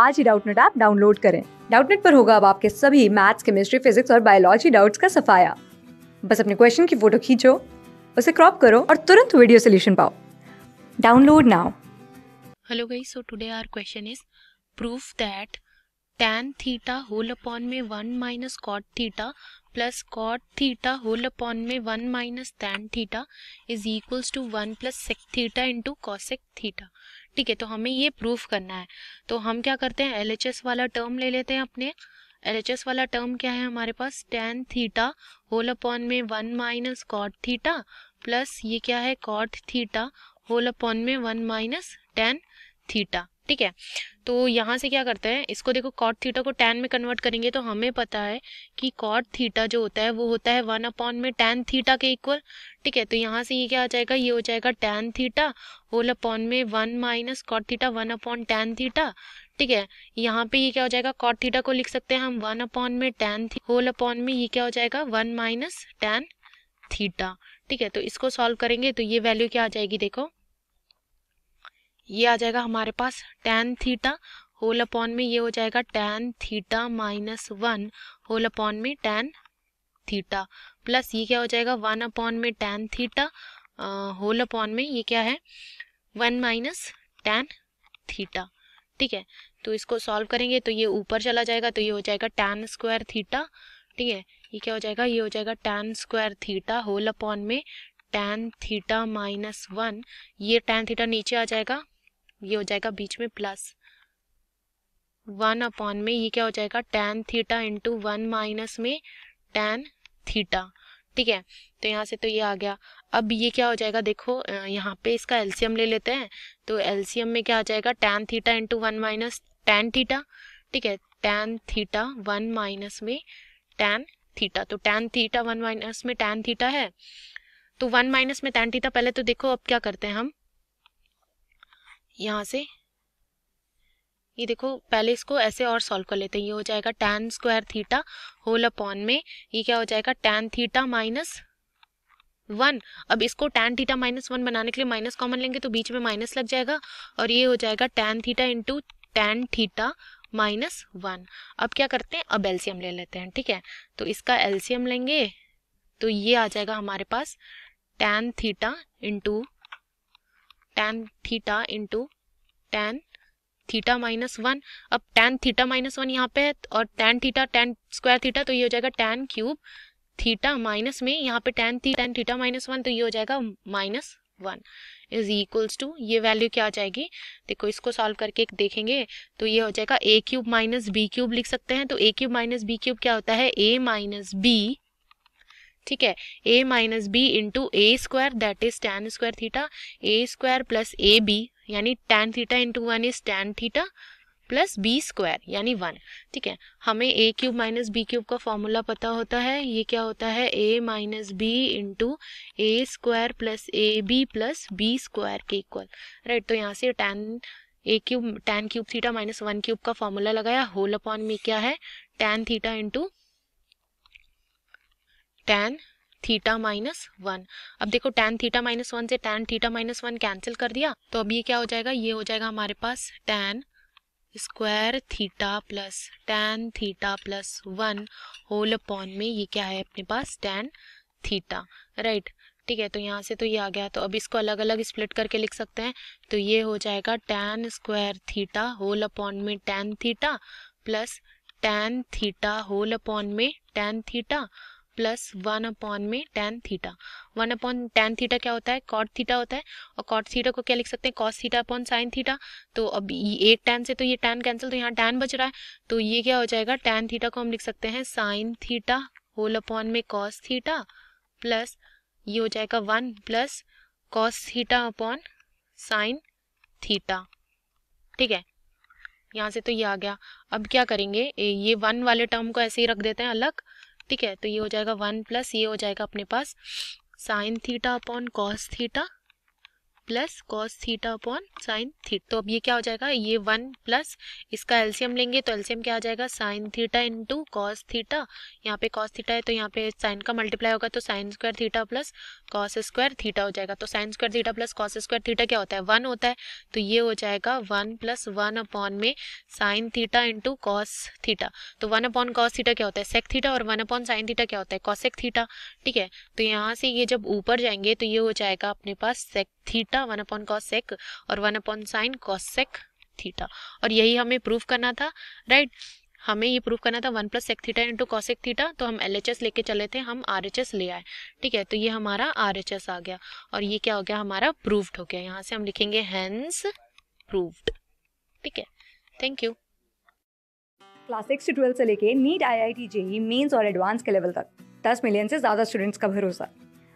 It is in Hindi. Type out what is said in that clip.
आज ही डाउटनेट ऐप डाउनलोड करें डाउटनेट पर होगा अब आपके सभी मैथ्स केमिस्ट्री फिजिक्स और बायोलॉजी डाउट्स का सफाया बस अपने क्वेश्चन की फोटो खींचो उसे क्रॉप करो और तुरंत वीडियो सोल्यूशन पाओ download now hello guys so today our question is proof that tan theta whole upon में one minus cot theta plus cot theta whole upon में one minus tan theta is equals to one plus sec theta into cosec theta ठीक है तो हमें ये प्रूफ करना है तो हम क्या करते हैं एल वाला टर्म ले लेते हैं अपने एल वाला टर्म क्या है हमारे पास टेन थीटा होल अपॉन में one minus cot theta plus ये क्या है कॉट थीटा होल अपॉन में वन माइनस टेन थीटा ठीक है तो यहाँ से क्या करते हैं इसको देखो कॉट थीटा को टेन में कन्वर्ट करेंगे तो हमें पता है कि कॉट थीटा जो होता है वो होता है वन अपॉन में टेन थीटा के इक्वल ठीक है तो यहाँ से ये क्या आ जाएगा ये हो जाएगा टेन थीटा होल अपॉन में one minus cot theta one upon tan theta ठीक है यहाँ पे ये क्या हो जाएगा कॉट थीटा को लिख सकते हैं हम वन अपॉन में टेन होल अपॉन में ये क्या हो जाएगा वन माइनस टेन थीटा ठीक है तो इसको सॉल्व करेंगे तो ये वैल्यू क्या आ जाएगी देखो ये आ जाएगा हमारे पास टेन थीटा होल अपॉन में ये हो जाएगा tan theta minus one whole upon में टेन थीटा प्लस ये क्या हो जाएगा वन अपॉन में टेन थीटा होल अपॉन में ये क्या है वन माइनस टेन थीटा ठीक है तो इसको सॉल्व करेंगे तो ये ऊपर चला जाएगा तो ये हो जाएगा टेन स्क्वायर थीटा ठीक है ये क्या हो जाएगा ये हो जाएगा tan square theta whole upon में टेन थीटा माइनस वन ये टेन थीटा नीचे आ जाएगा ये हो जाएगा बीच में प्लस वन अपॉन में ये क्या हो जाएगा tan theta into one minus में टेन थीटा ठीक है तो यहाँ से तो ये आ गया अब ये क्या हो जाएगा देखो यहाँ पे इसका एल्सियम ले लेते हैं तो एल्सियम में क्या आ जाएगा tan theta into one minus tan theta ठीक है टेन थीटा वन माइनस में टेन थीटा तो टेन थीटा वन माइनस में टेन थीटा है तो वन माइनस में टेन थीटा पहले तो देखो अब क्या करते हैं हम यहाँ से ये देखो पहले इसको ऐसे और सॉल्व कर लेते हैं ये हो जाएगा tan square theta whole upon में ये क्या हो जाएगा टेन थीटा माइनस वन अब इसको टेन थीटा माइनस वन बनाने के लिए माइनस कॉमन लेंगे तो बीच में माइनस लग जाएगा और ये हो जाएगा tan theta into tan theta minus one अब क्या करते हैं अब एल्सियम ले लेते हैं ठीक है तो इसका एल्सियम लेंगे तो ये आ जाएगा हमारे पास tan theta into tan theta into tan theta minus one अब टेन थीटा माइनस वन यहाँ पे है और tan theta tan square theta तो ये हो जाएगा टेन क्यूब थीटा माइनस में यहाँ पे टेन थी टेन थीटा माइनस वन तो ये हो जाएगा minus one is equals to ये वैल्यू क्या आ जाएगी देखो इसको सॉल्व करके देखेंगे तो ये हो जाएगा A cube minus B cube लिख सकते हैं तो A cube minus B cube क्या होता है ए माइनस बी ठीक है a minus B into A square that is tan square theta A square plus A B यानी tan theta into one is tan theta plus B square यानी वन ठीक है हमें A cube minus B cube का फॉर्मूला पता होता है ये क्या होता है A minus B into A square plus A B plus B square के इक्वल राइट तो यहाँ से tan A cube tan cube theta minus one cube का फॉर्मूला लगाया होल अपॉन में क्या है tan theta into tan theta minus one अब देखो टेन थीटा माइनस वन से tan theta minus one cancel कर दिया तो अब ये क्या हो जाएगा ये हो जाएगा हमारे पास tan square theta plus tan theta plus one whole upon में ये क्या है अपने पास टेन थीटा राइट ठीक है तो यहाँ से तो ये आ गया तो अब इसको अलग अलग स्प्लिट करके लिख सकते हैं तो ये हो जाएगा tan square theta whole upon में tan theta plus tan theta whole upon में tan theta plus one upon में tan theta one upon tan theta क्या होता है कॉट थीटा होता है और कॉट थीटा को क्या लिख सकते हैं cos theta upon sine theta तो अब एक टेन से तो ये टेन कैंसिल तो यहाँ टेन बच रहा है तो ये क्या हो जाएगा टेन थीटा को हम लिख सकते हैं साइन थीटा होल अपॉन में कॉस थीटा प्लस ये हो जाएगा one plus cos theta upon sine theta ठीक है यहाँ से तो ये आ गया अब क्या करेंगे ये वन वाले टर्म को ऐसे ही रख देते हैं अलग ठीक है तो ये हो जाएगा वन प्लस ये हो जाएगा अपने पास sine theta upon cos theta plus cos theta upon sine theta तो अब ये क्या हो जाएगा ये वन प्लस इसका एल्सियम लेंगे तो एल्सियम क्या आ जाएगा sine theta into cos theta यहाँ पे कॉस थीटा है तो यहाँ पे साइन का मल्टीप्लाई होगा तो sine square theta plus cos square theta हो जाएगा तो sine square theta plus cos square theta क्या होता है वन होता है तो ये हो जाएगा वन प्लस वन अपॉन में sine theta into cos theta तो वन अपॉन कॉस थीटा क्या होता है सेक थीटा और वन अपॉन साइन थीटा क्या होता है कॉसेक थीटा ठीक है तो यहाँ से ये जब ऊपर जाएंगे तो ये हो जाएगा अपने पास sec theta theta one upon cos sec और one upon sine cosec theta और यही हमें प्रूफ करना था राइट हमें ये प्रूफ करना था one plus sec theta into cosec theta तो हम एल एच एस लेके चले थे हम आर एच एस ले आए ठीक है तो ये हमारा आर एच एस आ गया और ये क्या हो गया हमारा प्रूव्ड हो गया यहाँ से हम लिखेंगे हैंस प्रूव्ड ठीक है थैंक यू क्लास सिक्स से ट्वेल्व से लेके NEET I I T JEE mains और एडवांस के लेवल तक दस मिलियन से ज़्यादा स्टूडेंट्स का भरोसा